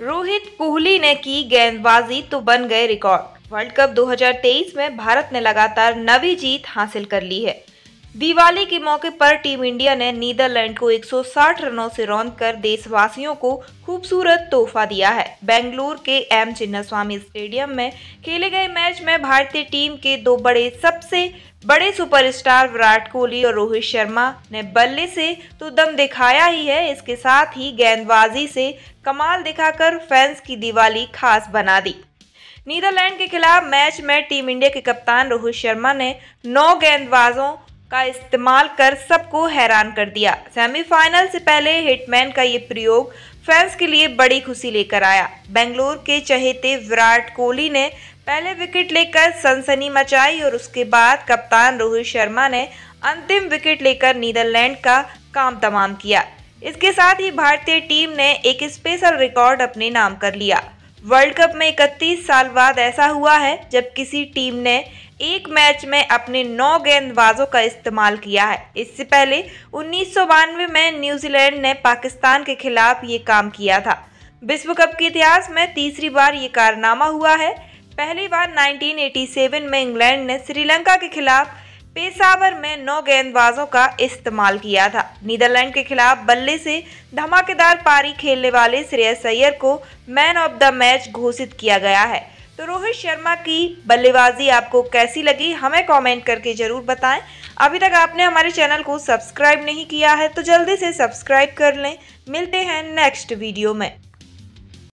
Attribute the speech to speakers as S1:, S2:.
S1: रोहित कोहली ने की गेंदबाजी तो बन गए रिकॉर्ड वर्ल्ड कप 2023 में भारत ने लगातार नवी जीत हासिल कर ली है दिवाली के मौके पर टीम इंडिया ने नीदरलैंड को 160 रनों से रौंद कर देशवासियों को खूबसूरत तोहफा दिया है बेंगलुरु के एम चिन्नास्वामी स्टेडियम में खेले गए मैच में भारतीय टीम के दो बड़े सबसे बड़े सुपरस्टार विराट कोहली और रोहित शर्मा ने बल्ले से तो दम दिखाया ही है इसके साथ ही गेंदबाजी से कमाल दिखाकर फैंस की दिवाली खास बना दी नीदरलैंड के खिलाफ मैच में टीम इंडिया के कप्तान रोहित शर्मा ने नौ गेंदबाजों का इस्तेमाल कर सबको हैरान कर दिया सेमीफाइनल से पहले हिटमैन का ये प्रयोग फैंस के लिए बड़ी खुशी लेकर आया बेंगलोर के चहेते विराट कोहली ने पहले विकेट लेकर सनसनी मचाई और उसके बाद कप्तान रोहित शर्मा ने अंतिम विकेट लेकर नीदरलैंड का काम तमाम किया इसके साथ ही भारतीय टीम ने एक स्पेशल रिकॉर्ड अपने नाम कर लिया वर्ल्ड कप में 31 साल बाद ऐसा हुआ है जब किसी टीम ने एक मैच में अपने नौ गेंदबाजों का इस्तेमाल किया है इससे पहले उन्नीस में न्यूजीलैंड ने पाकिस्तान के खिलाफ ये काम किया था विश्व कप के इतिहास में तीसरी बार ये कारनामा हुआ है पहली बार 1987 में इंग्लैंड ने श्रीलंका के खिलाफ पेशावर में नौ गेंदबाजों का इस्तेमाल किया था नीदरलैंड के खिलाफ बल्ले से धमाकेदार पारी खेलने वाले श्रेयस सैयर को मैन ऑफ द मैच घोषित किया गया है तो रोहित शर्मा की बल्लेबाजी आपको कैसी लगी हमें कमेंट करके ज़रूर बताएं अभी तक आपने हमारे चैनल को सब्सक्राइब नहीं किया है तो जल्दी से सब्सक्राइब कर लें मिलते हैं नेक्स्ट वीडियो में